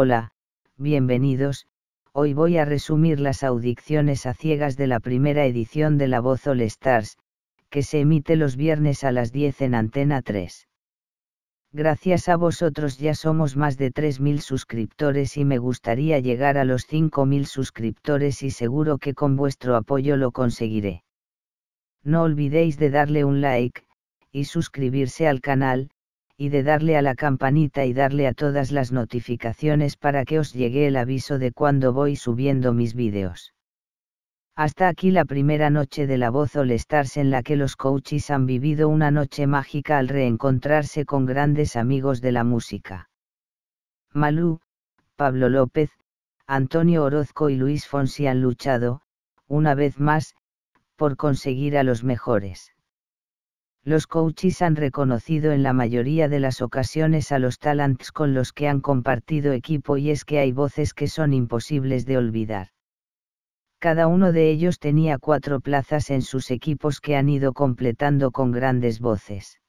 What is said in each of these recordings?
Hola, bienvenidos, hoy voy a resumir las audiciones a ciegas de la primera edición de La Voz All Stars, que se emite los viernes a las 10 en Antena 3. Gracias a vosotros ya somos más de 3.000 suscriptores y me gustaría llegar a los 5.000 suscriptores y seguro que con vuestro apoyo lo conseguiré. No olvidéis de darle un like, y suscribirse al canal, y de darle a la campanita y darle a todas las notificaciones para que os llegue el aviso de cuando voy subiendo mis vídeos. Hasta aquí la primera noche de la voz All Stars en la que los coaches han vivido una noche mágica al reencontrarse con grandes amigos de la música. Malú, Pablo López, Antonio Orozco y Luis Fonsi han luchado, una vez más, por conseguir a los mejores los coaches han reconocido en la mayoría de las ocasiones a los talents con los que han compartido equipo y es que hay voces que son imposibles de olvidar. Cada uno de ellos tenía cuatro plazas en sus equipos que han ido completando con grandes voces.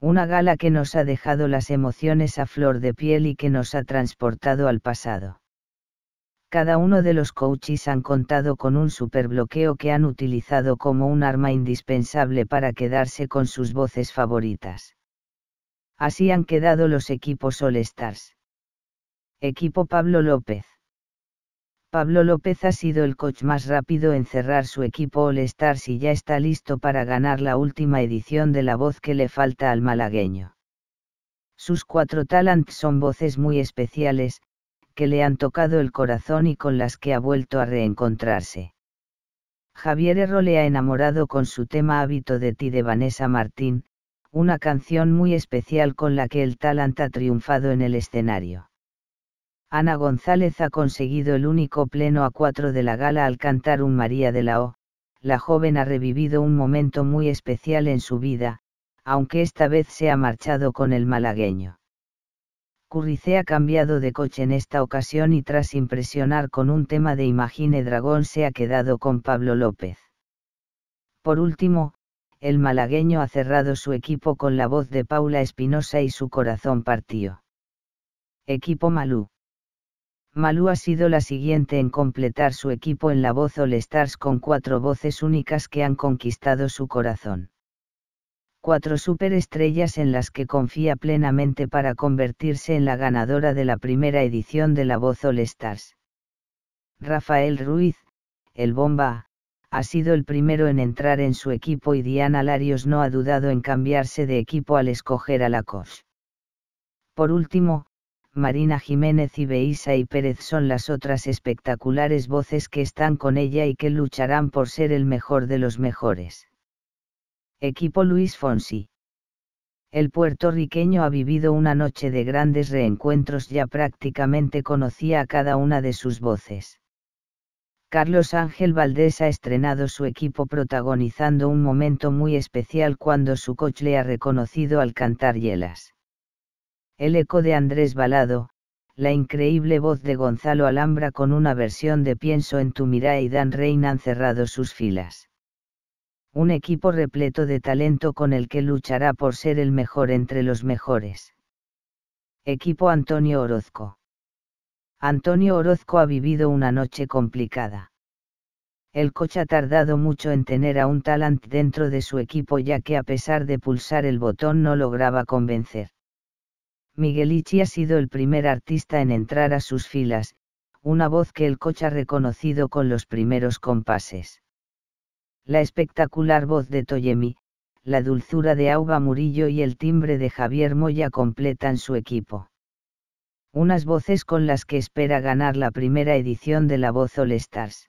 Una gala que nos ha dejado las emociones a flor de piel y que nos ha transportado al pasado. Cada uno de los coaches han contado con un superbloqueo que han utilizado como un arma indispensable para quedarse con sus voces favoritas. Así han quedado los equipos All Stars. Equipo Pablo López. Pablo López ha sido el coach más rápido en cerrar su equipo All Stars y ya está listo para ganar la última edición de la voz que le falta al malagueño. Sus cuatro talents son voces muy especiales, que le han tocado el corazón y con las que ha vuelto a reencontrarse. Javier Herro le ha enamorado con su tema Hábito de ti de Vanessa Martín, una canción muy especial con la que el talent ha triunfado en el escenario. Ana González ha conseguido el único pleno a cuatro de la gala al cantar un María de la O, la joven ha revivido un momento muy especial en su vida, aunque esta vez se ha marchado con el malagueño. Currice ha cambiado de coche en esta ocasión y tras impresionar con un tema de Imagine Dragón se ha quedado con Pablo López. Por último, el malagueño ha cerrado su equipo con la voz de Paula Espinosa y su corazón partió. Equipo Malú. Malú ha sido la siguiente en completar su equipo en la voz All Stars con cuatro voces únicas que han conquistado su corazón cuatro superestrellas en las que confía plenamente para convertirse en la ganadora de la primera edición de La Voz All Stars. Rafael Ruiz, el Bomba, ha sido el primero en entrar en su equipo y Diana Larios no ha dudado en cambiarse de equipo al escoger a la Por último, Marina Jiménez y Beisa y Pérez son las otras espectaculares voces que están con ella y que lucharán por ser el mejor de los mejores. Equipo Luis Fonsi. El puertorriqueño ha vivido una noche de grandes reencuentros, ya prácticamente conocía a cada una de sus voces. Carlos Ángel Valdés ha estrenado su equipo protagonizando un momento muy especial cuando su coach le ha reconocido al cantar Hielas. El eco de Andrés Balado, la increíble voz de Gonzalo Alhambra con una versión de Pienso en tu mirada y Dan Reina han cerrado sus filas un equipo repleto de talento con el que luchará por ser el mejor entre los mejores. Equipo Antonio Orozco. Antonio Orozco ha vivido una noche complicada. El coche ha tardado mucho en tener a un talent dentro de su equipo ya que a pesar de pulsar el botón no lograba convencer. Miguelichi ha sido el primer artista en entrar a sus filas, una voz que el coche ha reconocido con los primeros compases la espectacular voz de Toyemi, la dulzura de Auba Murillo y el timbre de Javier Moya completan su equipo. Unas voces con las que espera ganar la primera edición de La Voz All Stars.